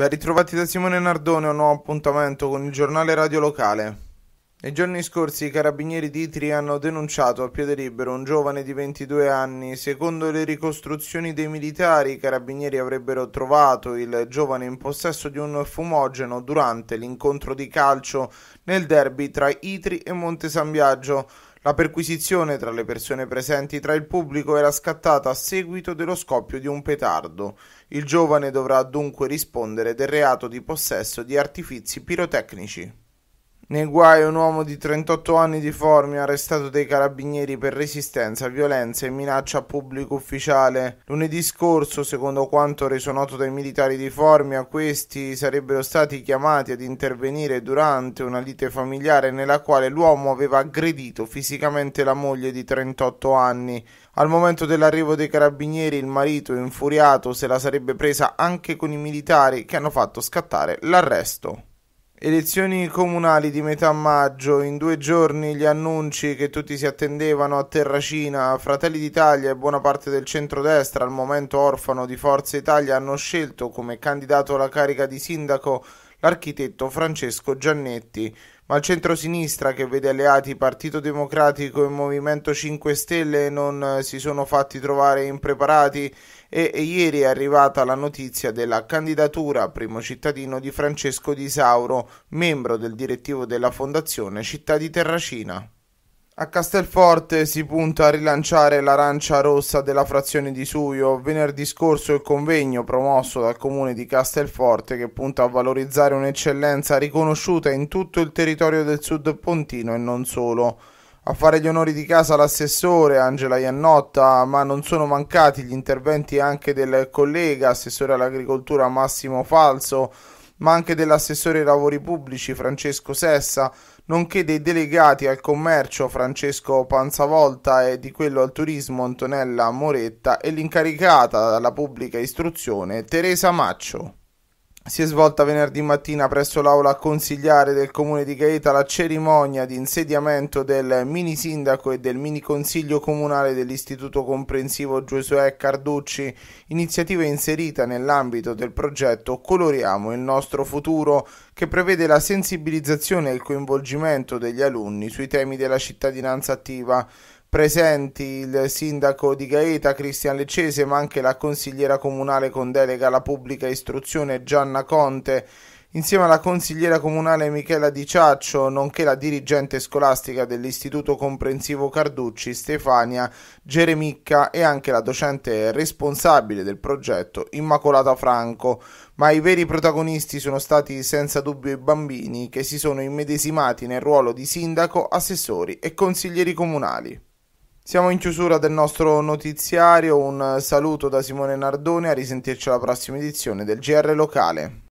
Ben ritrovati da Simone Nardone un nuovo appuntamento con il giornale radio locale. Nei giorni scorsi i carabinieri di Itri hanno denunciato a piede libero un giovane di 22 anni. Secondo le ricostruzioni dei militari, i carabinieri avrebbero trovato il giovane in possesso di un fumogeno durante l'incontro di calcio nel derby tra Itri e Monte San Biagio. La perquisizione tra le persone presenti tra il pubblico era scattata a seguito dello scoppio di un petardo. Il giovane dovrà dunque rispondere del reato di possesso di artifici pirotecnici. Nei guai un uomo di 38 anni di Formio arrestato dai carabinieri per resistenza, violenza e minaccia a pubblico ufficiale. Lunedì scorso, secondo quanto reso noto dai militari di Formia, questi sarebbero stati chiamati ad intervenire durante una lite familiare nella quale l'uomo aveva aggredito fisicamente la moglie di 38 anni. Al momento dell'arrivo dei carabinieri il marito, infuriato, se la sarebbe presa anche con i militari che hanno fatto scattare l'arresto. Elezioni comunali di metà maggio, in due giorni gli annunci che tutti si attendevano a Terracina, Fratelli d'Italia e buona parte del centrodestra, al momento orfano di Forza Italia, hanno scelto come candidato la carica di sindaco l'architetto Francesco Giannetti, ma il centrosinistra che vede alleati Partito Democratico e Movimento 5 Stelle non eh, si sono fatti trovare impreparati e, e ieri è arrivata la notizia della candidatura a primo cittadino di Francesco Di Sauro, membro del direttivo della Fondazione Città di Terracina. A Castelforte si punta a rilanciare l'arancia rossa della frazione di Suio. Venerdì scorso il convegno promosso dal comune di Castelforte che punta a valorizzare un'eccellenza riconosciuta in tutto il territorio del sud pontino e non solo. A fare gli onori di casa l'assessore Angela Iannotta, ma non sono mancati gli interventi anche del collega assessore all'agricoltura Massimo Falso ma anche dell'assessore ai lavori pubblici Francesco Sessa, nonché dei delegati al commercio Francesco Panzavolta e di quello al turismo Antonella Moretta e l'incaricata dalla pubblica istruzione Teresa Maccio si è svolta venerdì mattina presso l'aula consigliare del comune di Gaeta la cerimonia di insediamento del mini sindaco e del mini consiglio comunale dell'istituto comprensivo Giosuè Carducci, iniziativa inserita nell'ambito del progetto Coloriamo il nostro futuro, che prevede la sensibilizzazione e il coinvolgimento degli alunni sui temi della cittadinanza attiva. Presenti il sindaco di Gaeta Cristian Leccese, ma anche la consigliera comunale con delega alla pubblica istruzione Gianna Conte, insieme alla consigliera comunale Michela Di Ciaccio, nonché la dirigente scolastica dell'Istituto Comprensivo Carducci Stefania Geremicca e anche la docente responsabile del progetto Immacolata Franco. Ma i veri protagonisti sono stati senza dubbio i bambini che si sono immedesimati nel ruolo di sindaco, assessori e consiglieri comunali. Siamo in chiusura del nostro notiziario, un saluto da Simone Nardone, a risentirci alla prossima edizione del GR Locale.